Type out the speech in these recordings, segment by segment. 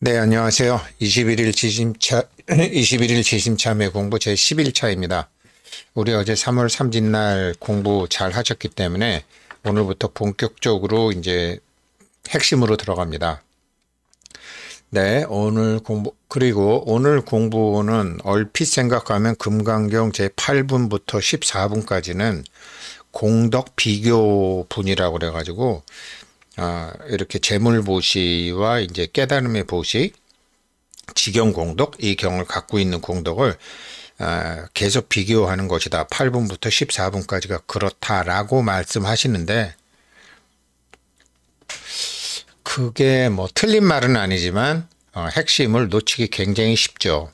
네, 안녕하세요. 21일 지심차, 21일 지심참여 공부 제11차입니다. 우리 어제 3월 3일날 공부 잘 하셨기 때문에 오늘부터 본격적으로 이제 핵심으로 들어갑니다. 네, 오늘 공부, 그리고 오늘 공부는 얼핏 생각하면 금강경 제8분부터 14분까지는 공덕 비교분이라고 그래가지고 아, 이렇게 재물 보시와 이제 깨달음의 보시, 직경 공덕 이 경을 갖고 있는 공덕을 아, 계속 비교하는 것이다. 8분부터 14분까지가 그렇다라고 말씀하시는데 그게 뭐 틀린 말은 아니지만 어, 핵심을 놓치기 굉장히 쉽죠.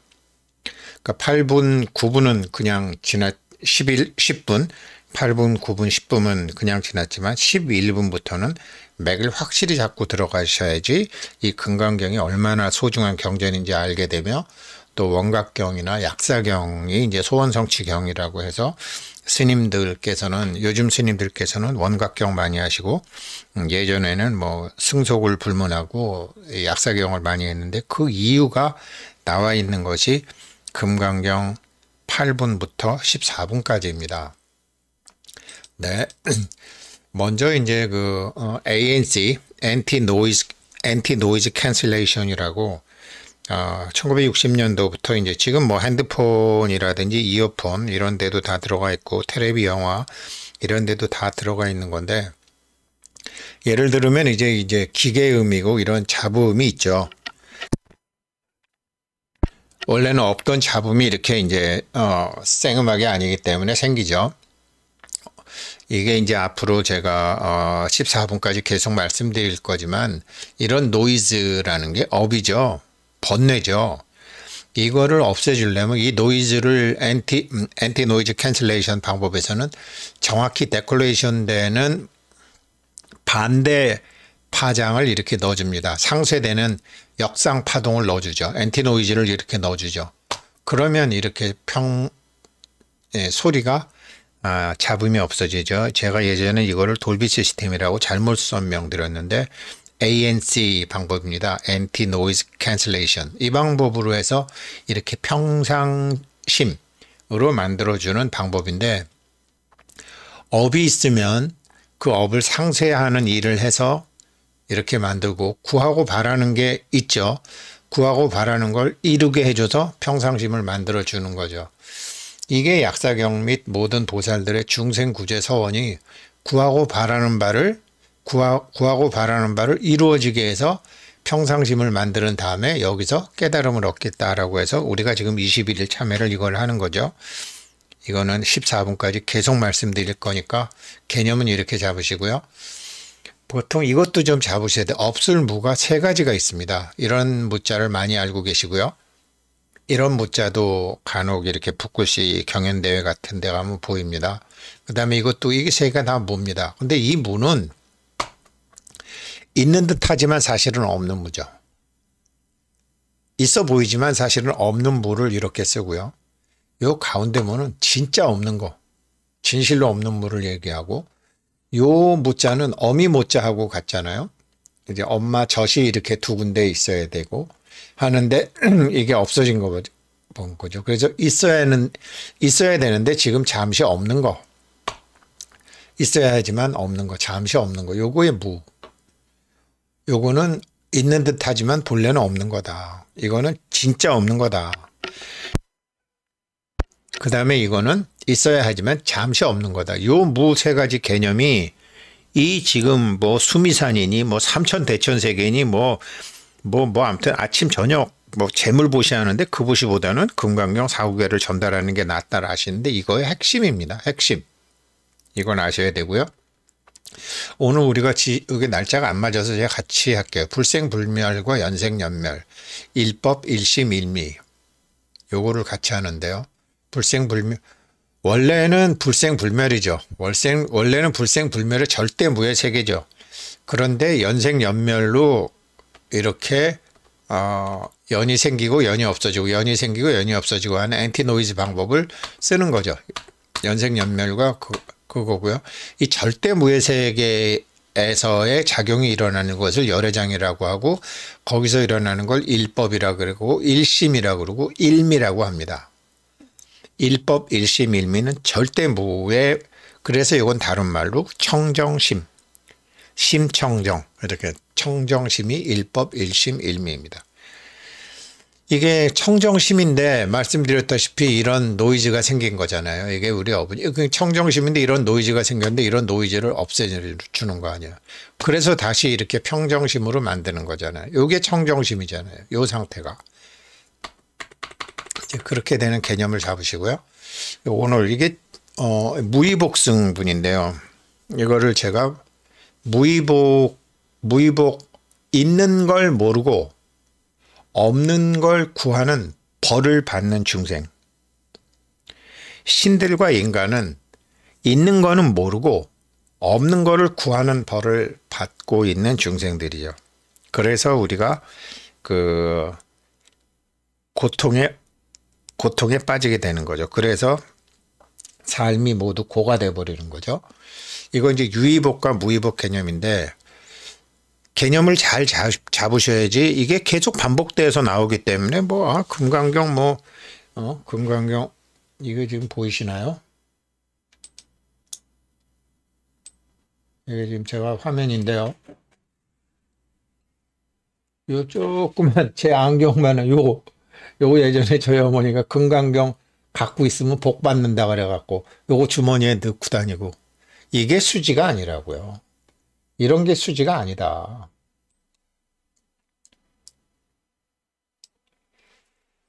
그러니까 8분, 9분은 그냥 지났 11, 10분, 8분, 9분, 10분은 그냥 지났지만 11분부터는 맥을 확실히 잡고 들어가셔야지 이 금강경이 얼마나 소중한 경전인지 알게 되며 또 원각경이나 약사경이 이제 소원성취경이라고 해서 스님들께서는 요즘 스님들께서는 원각경 많이 하시고 음, 예전에는 뭐 승속을 불문하고 약사경을 많이 했는데 그 이유가 나와 있는 것이 금강경 8분부터 14분까지입니다. 네. 먼저 이제 그 어, ANC (anti noise anti noise cancellation이라고) 어, 1960년도부터 이제 지금 뭐 핸드폰이라든지 이어폰 이런 데도 다 들어가 있고 테레비 영화 이런 데도 다 들어가 있는 건데 예를 들면 으 이제 이제 기계음이고 이런 잡음이 있죠. 원래는 없던 잡음이 이렇게 이제 어, 생음악이 아니기 때문에 생기죠. 이게 이제 앞으로 제가 어 14분까지 계속 말씀드릴 거지만 이런 노이즈라는 게 업이죠. 번뇌죠. 이거를 없애주려면 이 노이즈를 엔티, 엔티 노이즈 캔슬레이션 방법에서는 정확히 데클레이션 되는 반대 파장을 이렇게 넣어줍니다. 상쇄되는 역상 파동을 넣어주죠. 엔티 노이즈를 이렇게 넣어주죠. 그러면 이렇게 평, 예, 소리가 아, 잡음이 없어지죠. 제가 예전에 이거를 돌비 시스템이라고 잘못 설명드렸는데 ANC 방법입니다. Anti Noise Cancellation 이 방법으로 해서 이렇게 평상심으로 만들어주는 방법인데 업이 있으면 그 업을 상쇄하는 일을 해서 이렇게 만들고 구하고 바라는 게 있죠. 구하고 바라는 걸 이루게 해줘서 평상심을 만들어주는 거죠. 이게 약사경 및 모든 보살들의 중생구제 서원이 구하고 바라는 바를 구하, 구하고 바라는 바를 이루어지게 해서 평상심을 만드는 다음에 여기서 깨달음을 얻겠다라고 해서 우리가 지금 21일 참회를 이걸 하는 거죠. 이거는 14분까지 계속 말씀드릴 거니까 개념은 이렇게 잡으시고요. 보통 이것도 좀 잡으셔야 돼. 없을 무가 세 가지가 있습니다. 이런 문자를 많이 알고 계시고요. 이런 문자도 간혹 이렇게 북구시 경연대회 같은 데 가면 보입니다. 그 다음에 이것도 이게 세 개가 다 뭡니다. 근데 이 무는 있는 듯 하지만 사실은 없는 무죠. 있어 보이지만 사실은 없는 무를 이렇게 쓰고요. 요 가운데 무는 진짜 없는 거, 진실로 없는 무를 얘기하고 요 무자는 어미 모자하고 같잖아요. 이제 엄마 젖이 이렇게 두 군데 있어야 되고 하는데 이게 없어진 거본 거죠. 그래서 있어야는 있어야 되는데 지금 잠시 없는 거 있어야지만 없는 거 잠시 없는 거 요거의 무 요거는 있는 듯하지만 본래는 없는 거다. 이거는 진짜 없는 거다. 그 다음에 이거는 있어야 하지만 잠시 없는 거다. 요 무 세 가지 개념이 이 지금 뭐 수미산이니 뭐 삼천 대천세계니 뭐 뭐뭐 뭐 아무튼 아침 저녁 뭐 재물 보시하는데 그 보시보다는 금강경 사후계를 전달하는 게 낫다라 하시는데 이거의 핵심입니다. 핵심. 이건 아셔야 되고요. 오늘 우리가 지, 이게 날짜가 안 맞아서 제가 같이 할게요. 불생불멸과 연생연멸, 일법, 일심일미. 요거를 같이 하는데요. 불생불멸. 원래는 불생불멸이죠. 월생, 원래는 불생불멸의 절대 무의 세계죠. 그런데 연생연멸로 이렇게 어, 연이 생기고 연이 없어지고 연이 생기고 연이 없어지고 하는 앤티노이즈 방법을 쓰는 거죠. 연생연멸과 그, 그거고요. 이 절대 무의 세계 에서의 작용이 일어나는 것을 열애장이라고 하고 거기서 일어나는 걸 일법이라 고 그러고 일심이라 고 그러고 일미라고 합니다. 일법 일심 일미는 절대 무의 그래서 이건 다른 말로 청정심 심청정 이렇게 청정심이 일법 일심일미입니다. 이게 청정심인데 말씀드렸다시피 이런 노이즈가 생긴 거잖아요. 이게 우리 어머 청정심인데 이런 노이즈가 생겼는데 이런 노이즈를 없애주는 거 아니에요. 그래서 다시 이렇게 평정심으로 만드는 거잖아요. 이게 청정심이잖아요. 이 상태가 이제 그렇게 되는 개념을 잡으시고요. 오늘 이게 어, 무의복승 분인데요. 이거를 제가 무의복 무의복 있는 걸 모르고 없는 걸 구하는 벌을 받는 중생. 신들과 인간은 있는 거는 모르고 없는 거를 구하는 벌을 받고 있는 중생들이죠. 그래서 우리가 그 고통에 고통에 빠지게 되는 거죠. 그래서 삶이 모두 고가 돼 버리는 거죠. 이건 이제 유의복과 무의복 개념인데 개념을 잘 잡으셔야지 이게 계속 반복돼서 나오기 때문에 뭐 아, 금강경 뭐 어, 금강경 이게 지금 보이시나요? 이게 지금 제가 화면인데요. 요조금만제 안경만은 요거 요거 예전에 저희 어머니가 금강경 갖고 있으면 복 받는다 그래갖고 요거 주머니에 넣고 다니고 이게 수지가 아니라고요. 이런 게 수지가 아니다.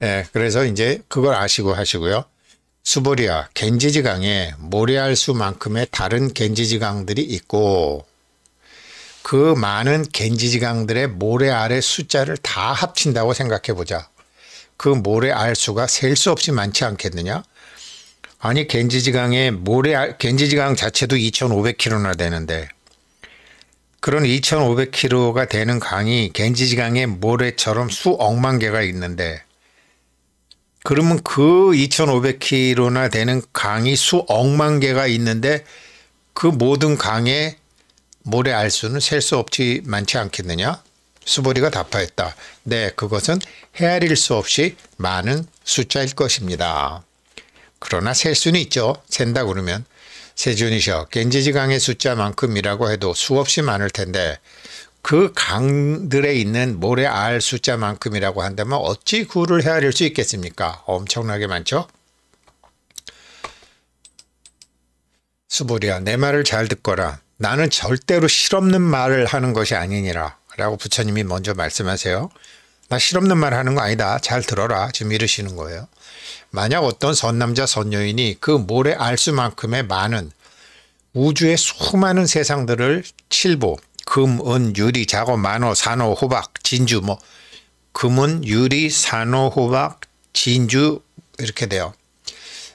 예, 그래서 이제 그걸 아시고 하시고요. 수보리아, 겐지지강에 모래알수만큼의 다른 겐지지강들이 있고 그 많은 겐지지강들의 모래알의 숫자를 다 합친다고 생각해 보자. 그 모래알 수가 셀 수 없이 많지 않겠느냐? 아니 겐지지강의 모래 겐지지강 자체도 2,500km나 되는데 그런 2,500km가 되는 강이 겐지지강의 모래처럼 수억만 개가 있는데 그러면 그 2,500km나 되는 강이 수억만 개가 있는데 그 모든 강에 모래 알수는 셀 수 없지 많지 않겠느냐? 수보리가 답하였다. 네, 그것은 헤아릴 수 없이 많은 숫자일 것입니다. 그러나 셀 수는 있죠. 센다 그러면 세준이셔 겐지지강의 숫자만큼이라고 해도 수없이 많을 텐데 그 강들에 있는 모래 알 숫자만큼이라고 한다면 어찌 구를 헤아릴 수 있겠습니까? 엄청나게 많죠? 수보리야 내 말을 잘 듣거라. 나는 절대로 실없는 말을 하는 것이 아니니라 라고 부처님이 먼저 말씀하세요. 나 실없는 말 하는 거 아니다. 잘 들어라. 지금 이러시는 거예요. 만약 어떤 선남자 선녀인이 그 모래 알수만큼의 많은 우주의 수많은 세상들을 칠보, 금, 은, 유리, 자고, 만호, 산호, 호박, 진주 뭐 금은 유리, 산호, 호박, 진주 이렇게 돼요.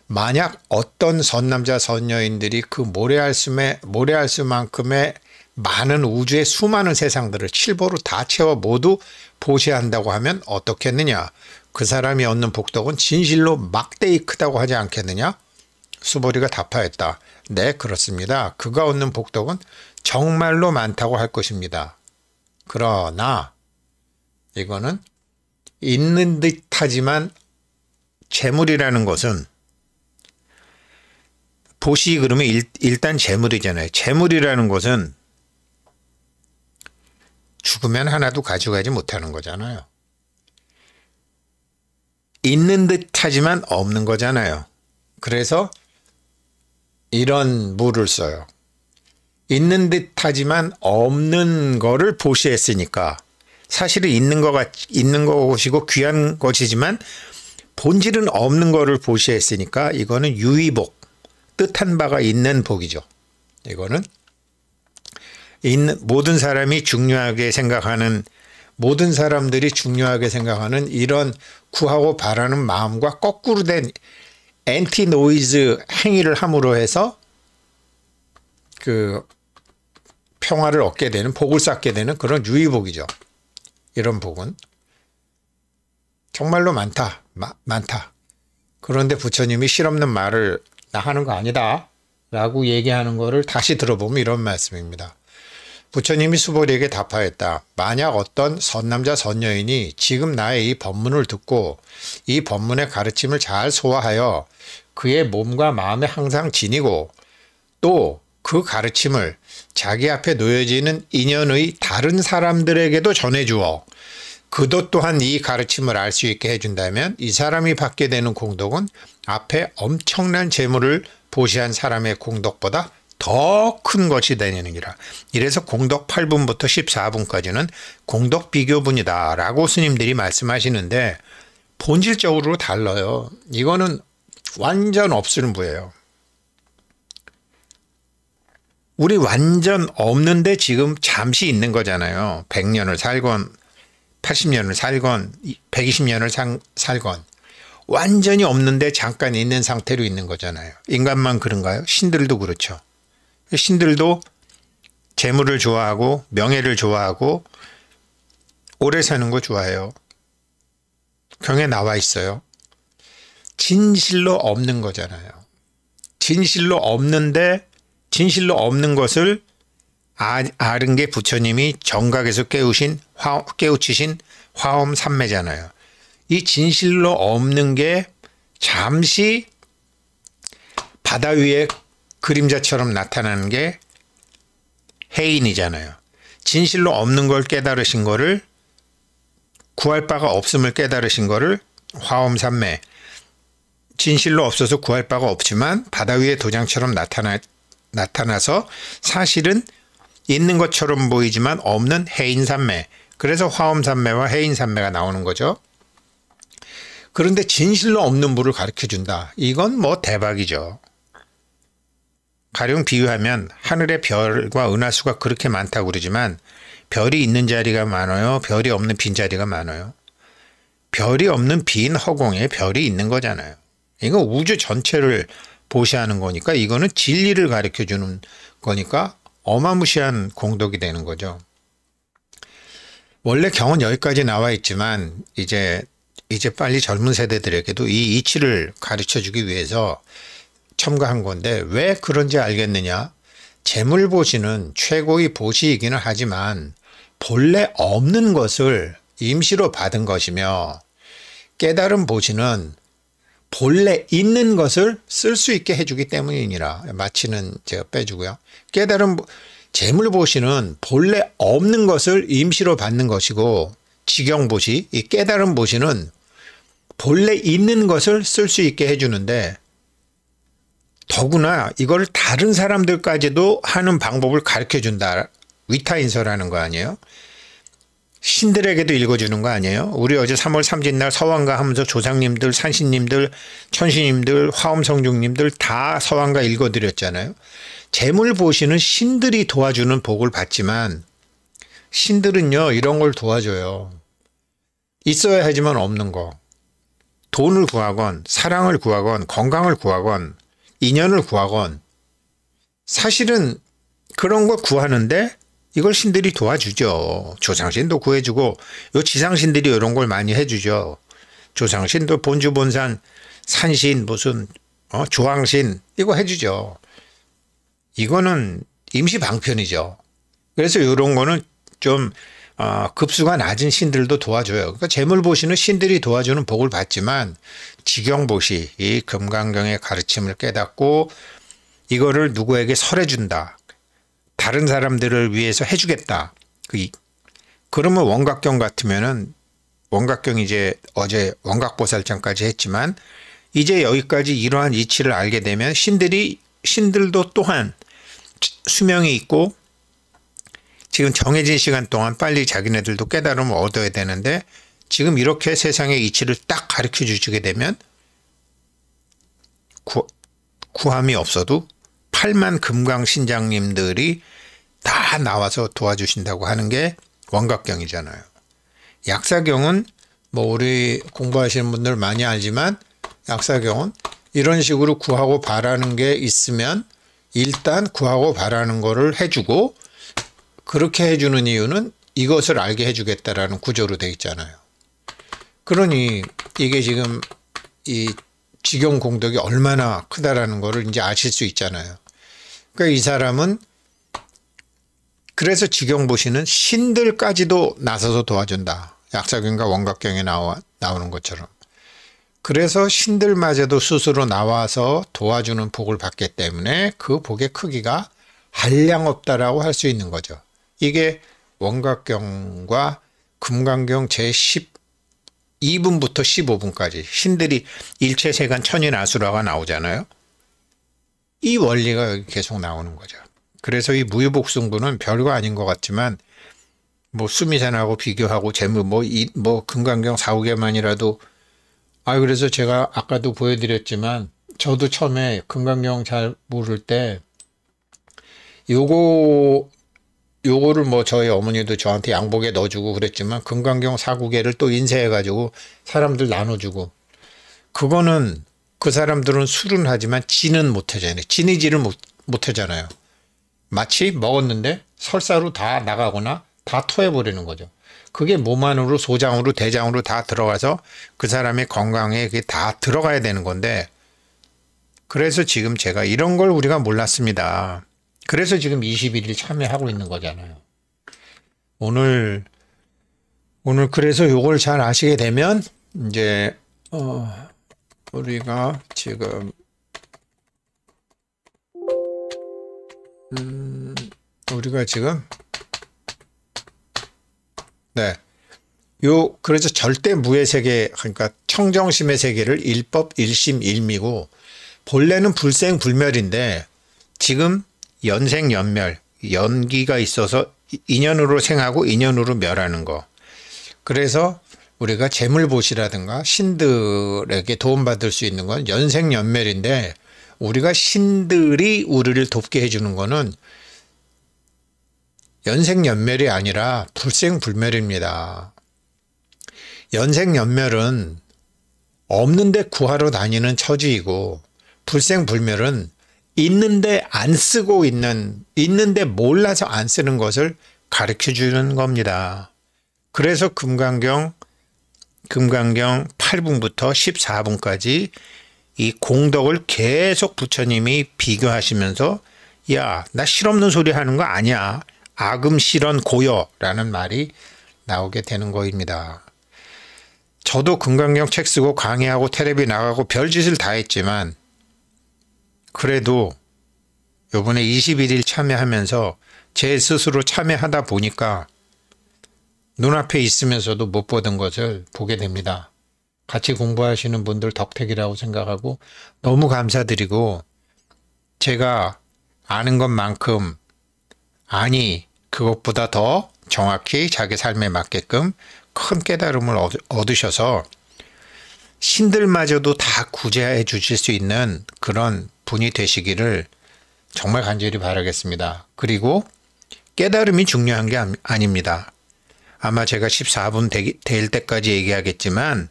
만약 어떤 선남자 선녀인들이 그 모래알숨에 모래알수만큼의 많은 우주의 수많은 세상들을 칠보로 다 채워 모두 보시한다고 하면 어떻겠느냐? 그 사람이 얻는 복덕은 진실로 막대히 크다고 하지 않겠느냐? 수보리가 답하였다. 네, 그렇습니다. 그가 얻는 복덕은 정말로 많다고 할 것입니다. 그러나 이거는 있는 듯하지만 재물이라는 것은 보시 그러면 일, 단 재물이잖아요. 재물이라는 것은 죽으면 하나도 가져가지 못하는 거잖아요. 있는 듯하지만 없는 거잖아요. 그래서 이런 물을 써요. 있는 듯하지만 없는 거를 보시했으니까 사실은 있는 거 같, 있는 것이고 귀한 것이지만 본질은 없는 거를 보시했으니까 이거는 유의복, 뜻한 바가 있는 복이죠. 이거는 있는, 모든 사람이 중요하게 생각하는 모든 사람들이 중요하게 생각하는 이런 구하고 바라는 마음과 거꾸로 된엔티 노이즈 행위를 함으로 해서 그 평화를 얻게 되는 복을 쌓게 되는 그런 유의복이죠. 이런 복은 정말로 많다. 마, 많다. 그런데 부처님이 실없는 말을 나 하는 거 아니다. 라고 얘기하는 거를 다시 들어보면 이런 말씀입니다. 부처님이 수보리에게 답하였다. 만약 어떤 선남자 선녀인이 지금 나의 이 법문을 듣고 이 법문의 가르침을 잘 소화하여 그의 몸과 마음에 항상 지니고 또 그 가르침을 자기 앞에 놓여지는 인연의 다른 사람들에게도 전해주어 그도 또한 이 가르침을 알 수 있게 해준다면 이 사람이 받게 되는 공덕은 앞에 엄청난 재물을 보시한 사람의 공덕보다 더큰 것이 되는니라 이래서 공덕 8분부터 14분까지는 공덕 비교분이다 라고 스님들이 말씀하시는데 본질적으로 달라요. 이거는 완전 없으는 부예요. 우리 완전 없는데 지금 잠시 있는 거잖아요. 100년을 살건 80년을 살건 120년을 살건 완전히 없는데 잠깐 있는 상태로 있는 거잖아요. 인간만 그런가요? 신들도 그렇죠. 신들도 재물을 좋아하고 명예를 좋아하고 오래 사는 거 좋아해요. 경에 나와 있어요. 진실로 없는 거잖아요. 진실로 없는데 진실로 없는 것을 아, 아른 게 부처님이 정각에서 깨우신 화, 깨우치신 화엄 삼매잖아요. 이 진실로 없는 게 잠시 바다 위에 그림자처럼 나타나는 게 해인이잖아요. 진실로 없는 걸 깨달으신 거를 구할 바가 없음을 깨달으신 거를 화엄산매 진실로 없어서 구할 바가 없지만 바다 위에 도장처럼 나타나, 나타나서 사실은 있는 것처럼 보이지만 없는 해인산매 그래서 화엄산매와해인산매가 나오는 거죠. 그런데 진실로 없는 물을 가르쳐 준다. 이건 뭐 대박이죠. 가령 비유하면 하늘의 별과 은하수가 그렇게 많다고 그러지만 별이 있는 자리가 많아요. 별이 없는 빈자리가 많아요. 별이 없는 빈 허공에 별이 있는 거잖아요. 이거 우주 전체를 보시하는 거니까 이거는 진리를 가르쳐 주는 거니까 어마무시한 공덕이 되는 거죠. 원래 경은 여기까지 나와 있지만 이제 이제 빨리 젊은 세대들에게도 이 이치를 가르쳐 주기 위해서 첨가한 건데 왜 그런지 알겠느냐? 재물보시는 최고의 보시이기는 하지만 본래 없는 것을 임시로 받은 것이며 깨달은 보시는 본래 있는 것을 쓸 수 있게 해주기 때문이니라. 마치는 제가 빼주고요. 깨달은 재물보시는 본래 없는 것을 임시로 받는 것이고 지경보시, 이 깨달은 보시는 본래 있는 것을 쓸 수 있게 해주는데 더구나 이걸 다른 사람들까지도 하는 방법을 가르쳐 준다. 위타인서라는 거 아니에요? 신들에게도 읽어주는 거 아니에요? 우리 어제 3월 3일 날 서왕가 하면서 조상님들, 산신님들, 천신님들, 화엄성중님들 다 서왕가 읽어드렸잖아요. 재물 보시는 신들이 도와주는 복을 받지만 신들은요 이런 걸 도와줘요. 있어야 하지만 없는 거. 돈을 구하건 사랑을 구하건 건강을 구하건 인연을 구하건 사실은 그런 걸 구하는데 이걸 신들이 도와주죠. 조상신도 구해주고 요 지상신들이 이런 걸 많이 해주죠. 조상신도 본주본산 산신 무슨 어, 조항신 이거 해주죠. 이거는 임시 방편이죠. 그래서 이런 거는 좀 어, 급수가 낮은 신들도 도와줘요. 그러니까 재물보시는 신들이 도와주는 복을 받지만 지경 보시이 금강경의 가르침을 깨닫고 이거를 누구에게 설해준다. 다른 사람들을 위해서 해주겠다. 그, 그러면 원각경 같으면은 원각경 이제 어제 원각보살장까지 했지만 이제 여기까지 이러한 이치를 알게 되면 신들이 신들도 또한 수명이 있고 지금 정해진 시간 동안 빨리 자기네들도 깨달음을 얻어야 되는데 지금 이렇게 세상의 이치를 딱 가르쳐 주게 시 되면 구, 구함이 없어도 8만 금강 신장님들이 다 나와서 도와주신다고 하는 게 원각경이잖아요. 약사경은 뭐 우리 공부하시는 분들 많이 알지만 약사경은 이런 식으로 구하고 바라는 게 있으면 일단 구하고 바라는 거를 해주고 그렇게 해주는 이유는 이것을 알게 해주겠다라는 구조로 되어 있잖아요. 그러니 이게 지금 이 직용 공덕이 얼마나 크다라는 거를 이제 아실 수 있잖아요. 그러니까 이 사람은 그래서 직영보시는 신들까지도 나서서 도와준다. 약사경과 원각경에 나와, 나오는 것처럼. 그래서 신들마저도 스스로 나와서 도와주는 복을 받기 때문에 그 복의 크기가 한량없다라고 할 수 있는 거죠. 이게 원각경과 금강경 제12분부터 15분까지 신들이 일체세간 천인아수라가 나오잖아요. 이 원리가 계속 나오는 거죠. 그래서 이 무유복승부는 별거 아닌 것 같지만 뭐 수미산하고 비교하고 재무 뭐이뭐 뭐 금강경 4, 5개만이라도 아 그래서 제가 아까도 보여드렸지만 저도 처음에 금강경 잘 모를 때 요거 요거를 뭐 저희 어머니도 저한테 양복에 넣어주고 그랬지만 금강경 사구계를또 인쇄해가지고 사람들 나눠주고 그거는 그 사람들은 술은 하지만 지는 못하잖아요. 지니 지를 못하잖아요. 마치 먹었는데 설사로 다 나가거나 다 토해버리는 거죠. 그게 몸 안으로 소장으로 대장으로 다 들어가서 그 사람의 건강에 그게 다 들어가야 되는 건데 그래서 지금 제가 이런 걸 우리가 몰랐습니다. 그래서 지금 21일 참여하고 있는 거잖아요. 오늘 오늘 그래서 요걸 잘 아시게 되면 이제 어 우리가 지금 음 우리가 지금 네. 요 그래서 절대 무의 세계 그러니까 청정심의 세계를 일법 일심 일미고 본래는 불생 불멸인데 지금 연생 연멸 연기가 있어서 인연으로 생하고 인연으로 멸하는 거. 그래서 우리가 재물보시라든가 신들에게 도움받을 수 있는 건 연생연멸인데 우리가 신들이 우리를 돕게 해주는 거는 연생연멸이 아니라 불생불멸입니다. 연생연멸은 없는데 구하러 다니는 처지이고 불생불멸은 있는데 안 쓰고 있는 있는데 몰라서 안 쓰는 것을 가르쳐 주는 겁니다. 그래서 금강경 금강경 8분부터 14분까지 이 공덕을 계속 부처님이 비교하시면서 야 나 실없는 소리 하는 거 아니야 악음실언 고요라는 말이 나오게 되는 거입니다. 저도 금강경 책 쓰고 강의하고 테레비 나가고 별짓을 다 했지만 그래도 요번에 21일 참여하면서 제 스스로 참여하다 보니까 눈앞에 있으면서도 못 보던 것을 보게 됩니다. 같이 공부하시는 분들 덕택이라고 생각하고 너무 감사드리고 제가 아는 것만큼 아니 그것보다 더 정확히 자기 삶에 맞게끔 큰 깨달음을 얻으셔서 신들마저도 다 구제해 주실 수 있는 그런 분이 되시기를 정말 간절히 바라겠습니다. 그리고 깨달음이 중요한 게 아닙니다. 아마 제가 14분 되기, 될 때까지 얘기하겠지만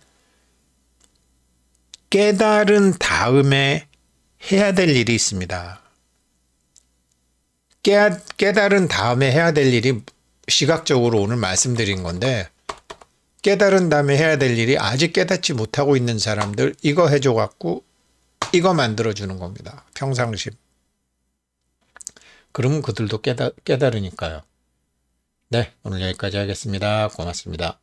깨달은 다음에 해야 될 일이 있습니다. 깨, 깨달은 다음에 해야 될 일이 시각적으로 오늘 말씀드린 건데 깨달은 다음에 해야 될 일이 아직 깨닫지 못하고 있는 사람들 이거 해줘갖고 이거 만들어주는 겁니다. 평상심. 그러면 그들도 깨달, 깨달으니까요. 네, 오늘 여기까지 하겠습니다. 고맙습니다.